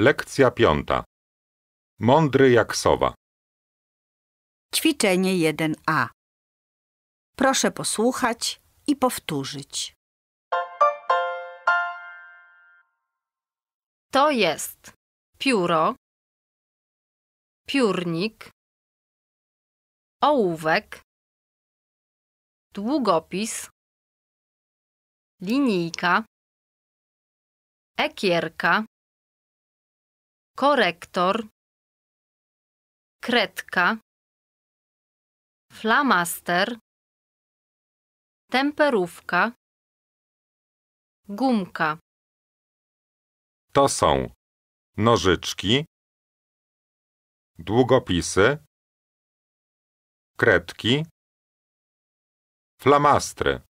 Lekcja piąta. Mądry jak sowa. Ćwiczenie 1a. Proszę posłuchać i powtórzyć. To jest pióro, piórnik, ołówek, długopis, linijka, ekierka, korektor, kredka, flamaster, temperówka, gumka. To są nożyczki, długopisy, kredki, flamastry.